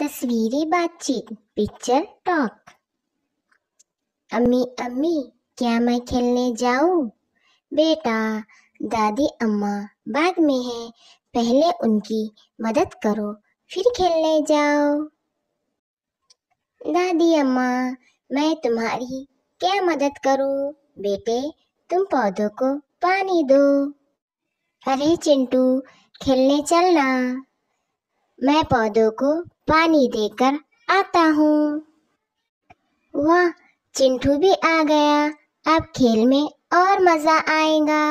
तस्वीरी बातचीत picture talk अम्मी अम्मी क्या मैं खेलने जाऊं बेटा दादी अम्मा बाद में है पहले उनकी मदद करो फिर खेलने जाओ दादी अम्मा मैं तुम्हारी क्या मदद करूं बेटे तुम पौधों को पानी दो अरे चिंटू खेलने चलना मैं पौधों को पानी देकर आता हूँ वाह चिंटू भी आ गया अब खेल में और मज़ा आएगा